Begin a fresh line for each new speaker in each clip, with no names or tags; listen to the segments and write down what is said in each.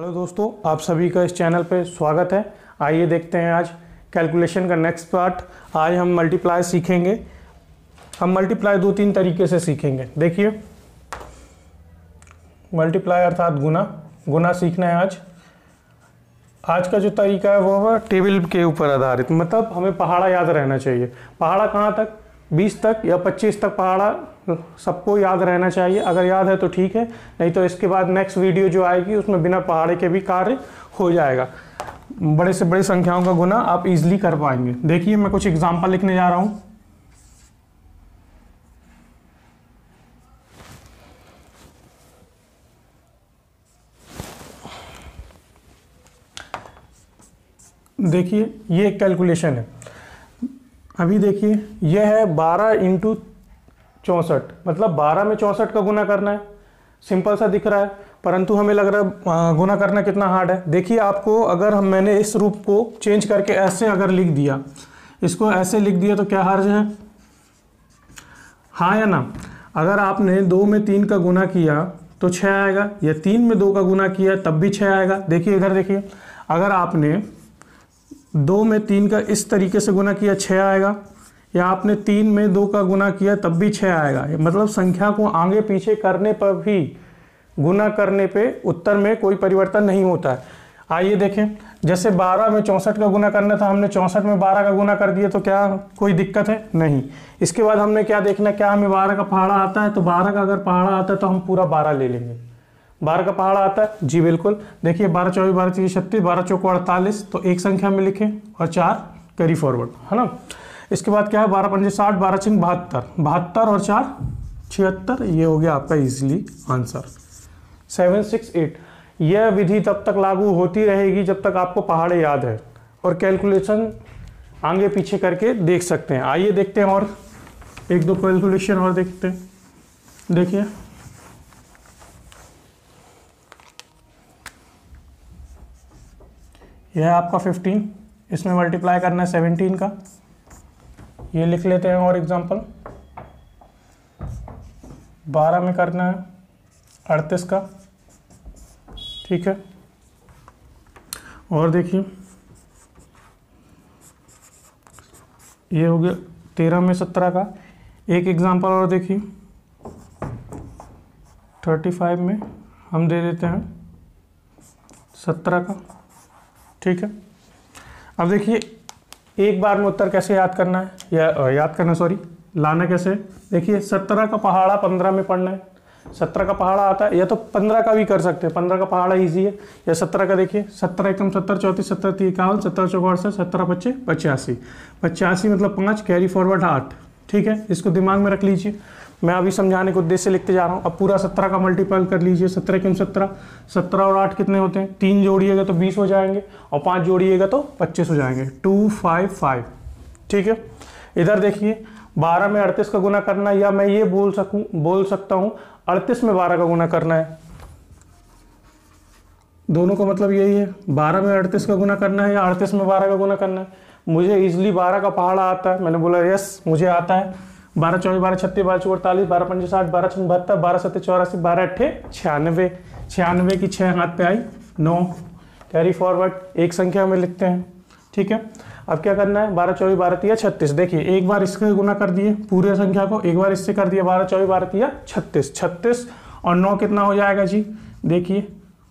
hello दोस्तों आप सभी का इस चैनल पर स्वागत है आइए देखते हैं आज कैलकुलेशन का नेक्स्ट पार्ट आज हम मल्टीप्लाई सीखेंगे हम मल्टीप्लाई दो तीन तरीके से सीखेंगे देखिए मल्टीप्लाई अर्थात गुना गुना सीखना है आज आज का जो तरीका है वो है टेबल के ऊपर आधारित मतलब हमें पहाड़ा याद रहना चाहिए पहाड़ा कहाँ तक 20 तक या 25 तक पहाड़ा सबको याद रहना चाहिए अगर याद है तो ठीक है नहीं तो इसके बाद नेक्स्ट वीडियो जो आएगी उसमें बिना पहाड़े के भी कार्य हो जाएगा बड़े से बड़ी संख्याओं का गुना आप इजिली कर पाएंगे देखिए मैं कुछ एग्जाम्पल लिखने जा रहा हूँ देखिए ये कैलकुलेशन है अभी देखिए यह है बारह इंटू चौंसठ मतलब बारह में चौंसठ का गुना करना है सिंपल सा दिख रहा है परंतु हमें लग रहा है गुना करना कितना हार्ड है देखिए आपको अगर हम मैंने इस रूप को चेंज करके ऐसे अगर लिख दिया इसको ऐसे लिख दिया तो क्या हार्ज है हाँ या ना अगर आपने दो में तीन का गुना किया तो छः आएगा या तीन में दो का गुना किया तब भी छः आएगा देखिए इधर देखिए अगर आपने दो में तीन का इस तरीके से गुना किया छः आएगा या आपने तीन में दो का गुना किया तब भी छः आएगा मतलब संख्या को आगे पीछे करने पर भी गुना करने पे उत्तर में कोई परिवर्तन नहीं होता है आइए देखें जैसे 12 में चौंसठ का गुना करना था हमने चौंसठ में 12 का गुना कर दिया तो क्या कोई दिक्कत है नहीं इसके बाद हमने क्या देखना क्या हमें 12 का पहाड़ा आता है तो 12 का अगर पहाड़ा आता है तो हम पूरा 12 ले लेंगे 12 का पहाड़ा आता है जी बिल्कुल देखिए 12 चौबीस बारह चौबीस छत्तीस बारह चौको अड़तालीस तो एक संख्या में लिखें और चार करी फॉरवर्ड है ना इसके बाद क्या है बारह पंजे साठ बारह छिंग बहत्तर बहत्तर और चार छिहत्तर ये हो गया आपका easily answer seven six eight यह विधि तब तक लागू होती रहेगी जब तक आपको पहाड़ याद है और कैलकुलेशन आगे पीछे करके देख सकते हैं आइए देखते हैं और एक दो कैलकुलेशन और देखते हैं देखिए यह है आपका 15 इसमें मल्टीप्लाई करना है 17 का ये लिख लेते हैं और एग्जांपल 12 में करना है अड़तीस का ठीक है और देखिए ये हो गया तेरह में सत्रह का एक एग्जांपल और देखिए थर्टी फाइव में हम दे देते हैं सत्रह का ठीक है अब देखिए एक बार में उत्तर कैसे याद करना है या याद करना सॉरी लाना कैसे देखिए सत्रह का पहाड़ा पंद्रह में पढ़ना है सत्रह का पहाड़ा आता है या तो पंद्रह का भी कर सकते हैं पंद्रह का पहाड़ा ईजी है या सत्रह का देखिए सत्रह एकदम सत्तर चौंतीस सत्तर इक्यावन सत्तर चौबासठ सत्रह पच्चीस पचासी पचासी मतलब पाँच कैरी फॉरवर्ड आठ ठीक है इसको दिमाग में रख लीजिए मैं अभी समझाने के उद्देश्य लिखते जा रहा हूँ अब पूरा सत्रह का मल्टीपल कर लीजिए सत्रह क्यों सत्रह सत्रह और आठ कितने होते हैं तीन जोड़िएगा तो बीस हो जाएंगे और पाँच जोड़िएगा तो पच्चीस हो जाएंगे टू फाइव फाइव ठीक है इधर देखिए बारह में अड़तीस का गुना करना या मैं ये बोल सकूँ बोल सकता हूँ अड़तीस में बारह का गुना करना है दोनों का मतलब यही है बारह में अड़तीस का गुना करना है या अड़तीस में बारह का गुना करना है मुझे इजली बारह का पहाड़ा आता है मैंने बोला यस मुझे आता है बारह चौबीस बारह छत्तीस बारह चौबीस अड़तालीस बारह पंच साठ बारह छः बहत्तर बारह सत्तर चौरासी बारह अट्ठे छियानवे छियानवे की छः हाथ पे आई नौ कैरी फॉरवर्ड एक संख्या में लिखते हैं ठीक है अब क्या करना है बारह चौबीस बारह तिया छत्तीस देखिए एक बार इसके गुना कर दिए पूरे संख्या को एक बार इससे कर दिया बारह चौबीस बारह तिया छत्तीस छत्तीस और नौ कितना हो जाएगा जी देखिए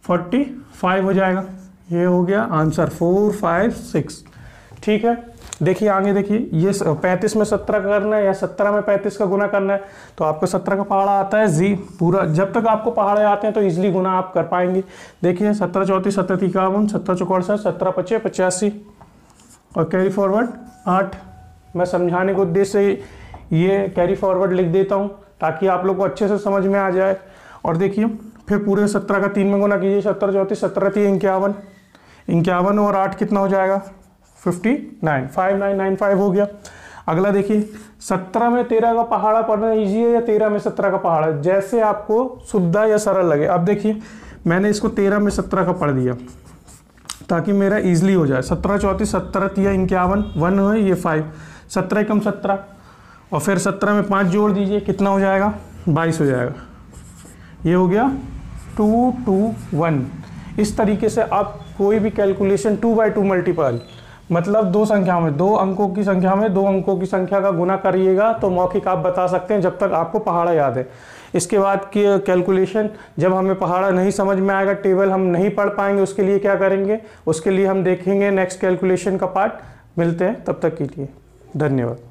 फोर्टी फाइव हो जाएगा ये हो गया आंसर फोर फाइव सिक्स ठीक है देखिए आगे देखिए ये पैंतीस में सत्रह करना है या सत्रह में पैंतीस का गुना करना है तो आपको सत्रह का पहाड़ा आता है जी पूरा जब तक आपको पहाड़े आते हैं तो ईजिली गुना आप कर पाएंगे देखिए सत्रह चौंतीस सत्रह इक्यावन सत्रह चौकसठ सत्रह पच्चे पचासी और कैरी फॉरवर्ड आठ मैं समझाने के उद्देश्य से ये कैरी फॉरवर्ड लिख देता हूँ ताकि आप लोग को अच्छे से समझ में आ जाए और देखिए फिर पूरे सत्रह का तीन में गुना कीजिए सत्रह चौंतीस सत्रह तीन इक्यावन इक्यावन और आठ कितना हो जाएगा fifty nine five nine nine five हो गया अगला देखिए सत्रह में तेरह का पहाड़ा पढ़ना ईजी है या तेरह में सत्रह का पहाड़ा जैसे आपको शुद्धा या सरल लगे अब देखिए मैंने इसको तेरह में सत्रह का पढ़ दिया ताकि मेरा ईजिली हो जाए सत्रह चौंतीस सत्रह तीन इक्यावन वन है ये फाइव सत्रह कम सत्रह और फिर सत्रह में पाँच जोड़ दीजिए कितना हो जाएगा बाईस हो जाएगा ये हो गया टू टू वन इस तरीके से आप कोई भी calculation two by two multiple मतलब दो संख्या में दो अंकों की संख्या में दो अंकों की संख्या का गुना करिएगा तो मौखिक आप बता सकते हैं जब तक आपको पहाड़ा याद है इसके बाद की कैलकुलेशन जब हमें पहाड़ा नहीं समझ में आएगा टेबल हम नहीं पढ़ पाएंगे उसके लिए क्या करेंगे उसके लिए हम देखेंगे नेक्स्ट कैलकुलेशन का पार्ट मिलते हैं तब तक के लिए धन्यवाद